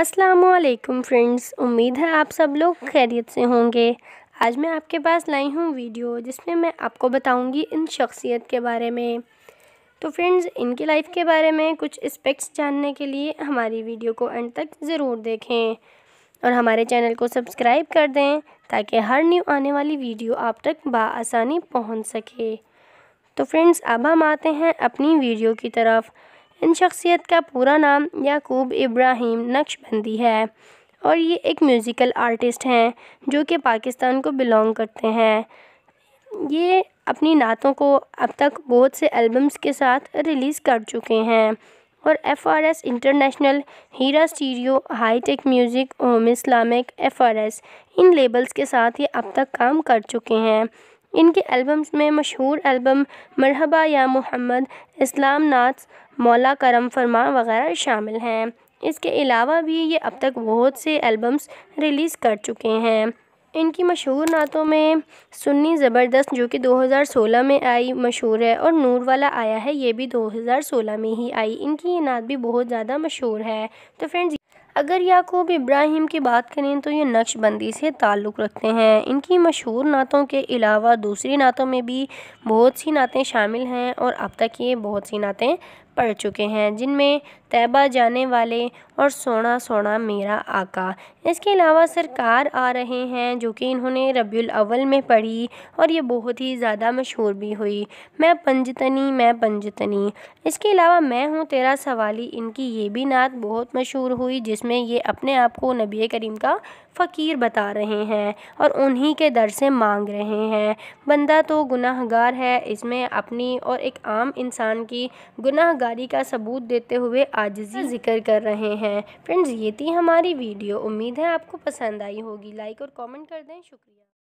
असलकुम फ्रेंड्स उम्मीद है आप सब लोग खैरियत से होंगे आज मैं आपके पास लाई हूँ वीडियो जिसमें मैं आपको बताऊँगी इन शख्सियत के बारे में तो फ्रेंड्स इनकी लाइफ के बारे में कुछ स्पेक्ट्स जानने के लिए हमारी वीडियो को एंड तक ज़रूर देखें और हमारे चैनल को सब्सक्राइब कर दें ताकि हर न्यू आने वाली वीडियो आप तक बसानी पहुँच सके तो फ्रेंड्स अब हम आते हैं अपनी वीडियो की तरफ इन शख्सियत का पूरा नाम याकूब इब्राहिम नक्शबंदी है और ये एक म्यूज़िकल आर्टिस्ट हैं जो कि पाकिस्तान को बिलोंग करते हैं ये अपनी नातों को अब तक बहुत से एल्बम्स के साथ रिलीज़ कर चुके हैं और F R S international Heera stereo hi tech music home Islamic F R S इन लेबल्स के साथ ये अब तक काम कर चुके हैं इनके एल्बम्स में मशहूर एल्बम मरहबा या मोहम्मद इस्लाम नाथ मौला करम फरमा वगैरह शामिल हैं इसके अलावा भी ये अब तक बहुत से एल्बम्स रिलीज़ कर चुके हैं इनकी मशहूर नातों में सुन्नी ज़बरदस्त जो कि 2016 में आई मशहूर है और नूर वाला आया है ये भी 2016 में ही आई इनकी ये नात भी बहुत ज़्यादा मशहूर है तो फ्रेंड्स अगर याकूब इब्राहिम की बात करें तो ये नक्शबंदी से ताल्लुक़ रखते हैं इनकी मशहूर नातों के अलावा दूसरी नातों में भी बहुत सी नातें शामिल हैं और अब तक ये बहुत सी नातें पढ़ चुके हैं जिनमें तैबा जाने वाले और सोना सोना मेरा आका इसके अलावा सरकार आ रहे हैं जो कि इन्होंने रबी अवल में पढ़ी और ये बहुत ही ज़्यादा मशहूर भी हुई मैं पंजतनी मैं पंजतनी इसके अलावा मैं हूँ तेरा सवाली इनकी ये भी नात बहुत मशहूर हुई जिसमें ये अपने आप को नबी करीम का फ़कीर बता रहे हैं और उन्हीं के दर से मांग रहे हैं बंदा तो गुनाहगार है इसमें अपनी और एक आम इंसान की गुनाहगारी का सबूत देते हुए आजिज़ी हम्म। ज़िक्र कर रहे हैं फ्रेंड्स ये थी हमारी वीडियो उम्मीद है आपको पसंद आई होगी लाइक और कमेंट कर दें शुक्रिया